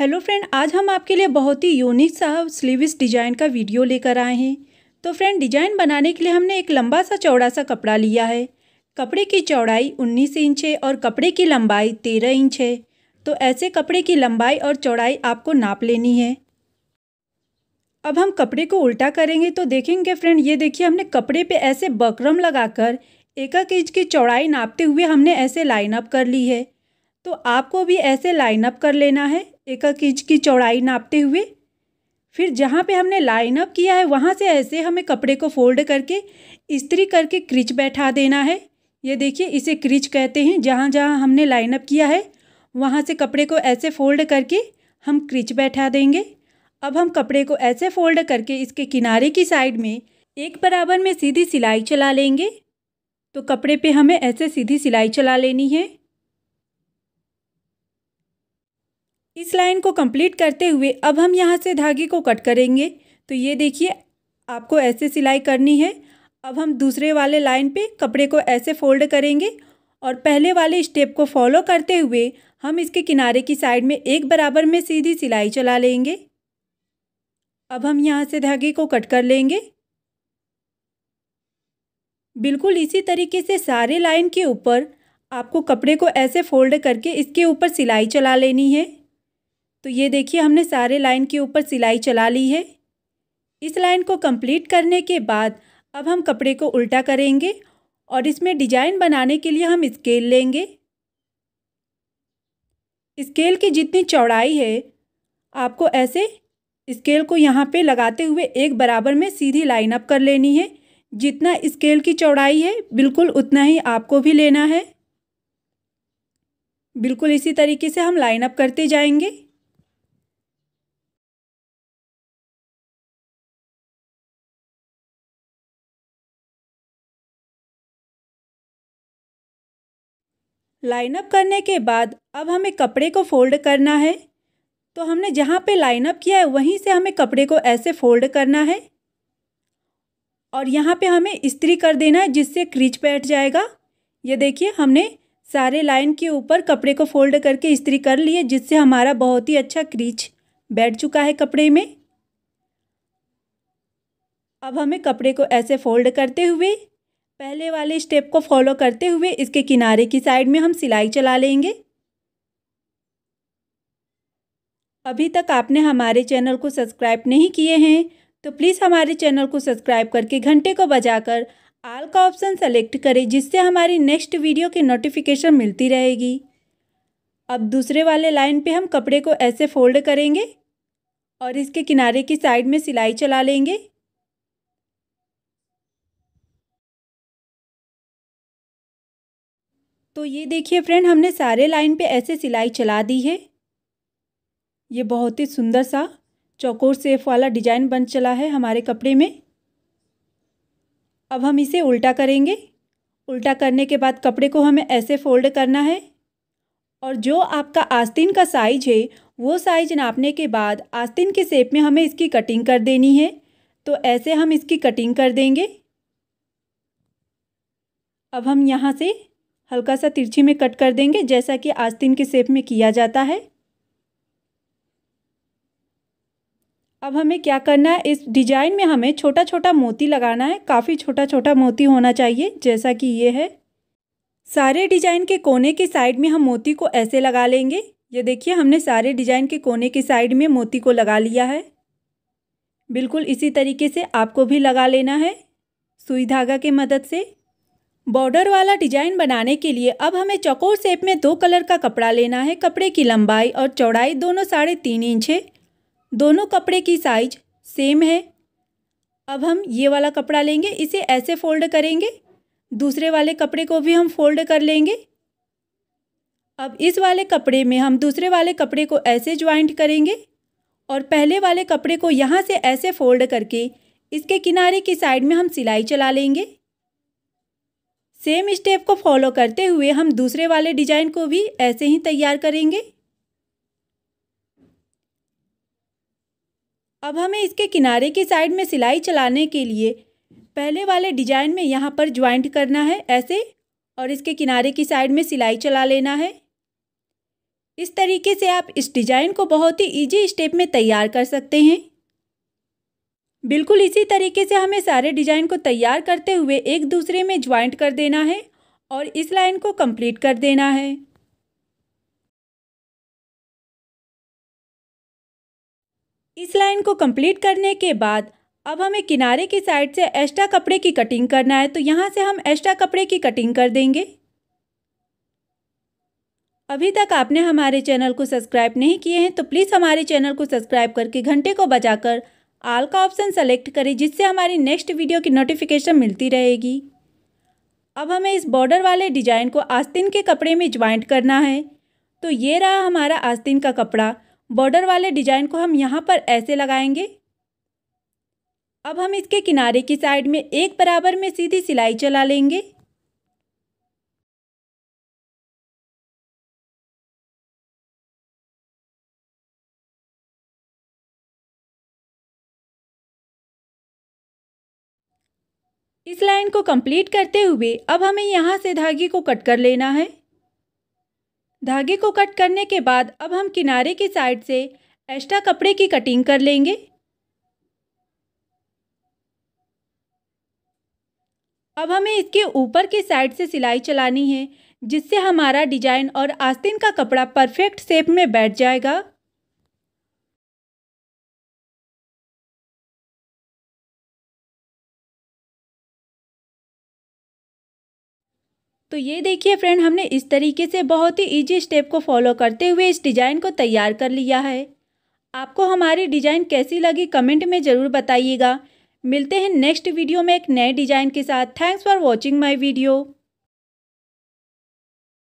hello friend आज हम आपके लिए बहुत ही यूनिक सा स्लीवस डिजाइन का वीडियो लेकर आए हैं तो फ्रेंड डिजाइन बनाने के लिए हमने एक लंबा सा चौड़ा सा कपड़ा लिया है कपड़े की चौड़ाई 19 इंच है और कपड़े की लंबाई 13 इंच है तो ऐसे कपड़े की लंबाई और चौड़ाई आपको नाप लेनी है अब हम कपड़े को उल्टा करेंगे तो देखेंगे फ्रेंड ये देखिए हमने कपड़े पे ऐसे बकरम लगाकर एक एक इंच की चौड़ाई नापते हुए हमने ऐसे लाइन अप कर ली है तो आपको भी ऐसे लाइन अप कर लेना है एक एक इंच की चौड़ाई नापते हुए फिर जहाँ पे हमने लाइन अप किया है वहाँ से ऐसे हमें कपड़े को फोल्ड करके इस्त्री करके क्रिच बैठा देना है ये देखिए इसे क्रिच कहते हैं जहाँ जहाँ हमने लाइन अप किया है वहाँ से कपड़े को ऐसे फोल्ड करके हम क्रिच बैठा देंगे अब हम कपड़े को ऐसे फोल्ड करके इसके किनारे की साइड में एक बराबर में सीधी सिलाई चला लेंगे तो कपड़े पे हमें ऐसे सीधी सिलाई चला लेनी है इस लाइन को कंप्लीट करते हुए अब हम यहाँ से धागे को कट करेंगे तो ये देखिए आपको ऐसे सिलाई करनी है अब हम दूसरे वाले लाइन पे कपड़े को ऐसे फोल्ड करेंगे और पहले वाले स्टेप को फॉलो करते हुए हम इसके किनारे की साइड में एक बराबर में सीधी सिलाई चला लेंगे अब हम यहाँ से धागे को कट कर लेंगे बिल्कुल इसी तरीके से सारे लाइन के ऊपर आपको कपड़े को ऐसे फोल्ड करके इसके ऊपर सिलाई चला लेनी है तो ये देखिए हमने सारे लाइन के ऊपर सिलाई चला ली है इस लाइन को कंप्लीट करने के बाद अब हम कपड़े को उल्टा करेंगे और इसमें डिजाइन बनाने के लिए हम स्केल लेंगे स्केल की जितनी चौड़ाई है आपको ऐसे स्केल को यहाँ पे लगाते हुए एक बराबर में सीधी लाइन अप कर लेनी है जितना स्केल की चौड़ाई है बिल्कुल उतना ही आपको भी लेना है बिल्कुल इसी तरीके से हम लाइन अप करते जाएंगे लाइनअप करने के बाद अब हमें कपड़े को फोल्ड करना है तो हमने जहाँ पे लाइनअप किया है वहीं से हमें कपड़े को ऐसे फोल्ड करना है और यहाँ पे हमें इस्त्री कर देना है जिससे क्रीच बैठ जाएगा ये देखिए हमने सारे लाइन के ऊपर कपड़े को फोल्ड करके इस्त्री कर लिए जिससे हमारा बहुत ही अच्छा क्रीच बैठ चुका है कपड़े में अब हमें कपड़े को ऐसे फोल्ड करते हुए पहले वाले स्टेप को फॉलो करते हुए इसके किनारे की साइड में हम सिलाई चला लेंगे अभी तक आपने हमारे चैनल को सब्सक्राइब नहीं किए हैं तो प्लीज़ हमारे चैनल को सब्सक्राइब करके घंटे को बजाकर आल का ऑप्शन सेलेक्ट करें जिससे हमारी नेक्स्ट वीडियो की नोटिफिकेशन मिलती रहेगी अब दूसरे वाले लाइन पे हम कपड़े को ऐसे फोल्ड करेंगे और इसके किनारे की साइड में सिलाई चला लेंगे तो ये देखिए फ्रेंड हमने सारे लाइन पे ऐसे सिलाई चला दी है ये बहुत ही सुंदर सा चौकोर सेफ वाला डिजाइन बन चला है हमारे कपड़े में अब हम इसे उल्टा करेंगे उल्टा करने के बाद कपड़े को हमें ऐसे फोल्ड करना है और जो आपका आस्तीन का साइज है वो साइज नापने के बाद आस्तीन के सेप में हमें इसकी कटिंग कर देनी है तो ऐसे हम इसकी कटिंग कर देंगे अब हम यहाँ से हल्का सा तिरछी में कट कर देंगे जैसा कि आस्तीन के शेप में किया जाता है अब हमें क्या करना है इस डिजाइन में हमें छोटा छोटा मोती लगाना है काफ़ी छोटा छोटा मोती होना चाहिए जैसा कि ये है सारे डिजाइन के कोने के साइड में हम मोती को ऐसे लगा लेंगे ये देखिए हमने सारे डिजाइन के कोने के साइड में मोती को लगा लिया है बिल्कुल इसी तरीके से आपको भी लगा लेना है सुई धागा के मदद से बॉर्डर वाला डिजाइन बनाने के लिए अब हमें चौकोर शेप में दो कलर का कपड़ा लेना है कपड़े की लंबाई और चौड़ाई दोनों साढ़े तीन इंच है दोनों कपड़े की साइज सेम है अब हम ये वाला कपड़ा लेंगे इसे ऐसे फोल्ड करेंगे दूसरे वाले कपड़े को भी हम फोल्ड कर लेंगे अब इस वाले कपड़े में हम दूसरे वाले कपड़े को ऐसे ज्वाइंट करेंगे और पहले वाले कपड़े को यहाँ से ऐसे फोल्ड करके इसके किनारे की साइड में हम सिलाई चला लेंगे सेम स्टेप को फॉलो करते हुए हम दूसरे वाले डिजाइन को भी ऐसे ही तैयार करेंगे अब हमें इसके किनारे की साइड में सिलाई चलाने के लिए पहले वाले डिजाइन में यहाँ पर ज्वाइंट करना है ऐसे और इसके किनारे की साइड में सिलाई चला लेना है इस तरीके से आप इस डिजाइन को बहुत ही ईजी स्टेप में तैयार कर सकते हैं बिल्कुल इसी तरीके से हमें सारे डिजाइन को तैयार करते हुए एक दूसरे में ज्वाइंट कर देना है और इस लाइन को कंप्लीट कर देना है इस लाइन को कंप्लीट करने के बाद अब हमें किनारे की साइड से एक्स्ट्रा कपड़े की कटिंग करना है तो यहाँ से हम एक्स्ट्रा कपड़े की कटिंग कर देंगे अभी तक आपने हमारे चैनल को सब्सक्राइब नहीं किए हैं तो प्लीज़ हमारे चैनल को सब्सक्राइब करके घंटे को बजाकर आल का ऑप्शन सेलेक्ट करें जिससे हमारी नेक्स्ट वीडियो की नोटिफिकेशन मिलती रहेगी अब हमें इस बॉर्डर वाले डिजाइन को आस्तीन के कपड़े में ज्वाइंट करना है तो ये रहा हमारा आस्तीन का कपड़ा बॉर्डर वाले डिजाइन को हम यहाँ पर ऐसे लगाएंगे अब हम इसके किनारे की साइड में एक बराबर में सीधी सिलाई चला लेंगे इस लाइन को कंप्लीट करते हुए अब हमें यहाँ से धागे को कट कर लेना है धागे को कट करने के बाद अब हम किनारे की साइड से एक्स्ट्रा कपड़े की कटिंग कर लेंगे अब हमें इसके ऊपर की साइड से सिलाई चलानी है जिससे हमारा डिजाइन और आस्तीन का कपड़ा परफेक्ट शेप में बैठ जाएगा तो ये देखिए फ्रेंड हमने इस तरीके से बहुत ही ईजी स्टेप को फॉलो करते हुए इस डिज़ाइन को तैयार कर लिया है आपको हमारी डिज़ाइन कैसी लगी कमेंट में ज़रूर बताइएगा मिलते हैं नेक्स्ट वीडियो में एक नए डिज़ाइन के साथ thanks for watching my video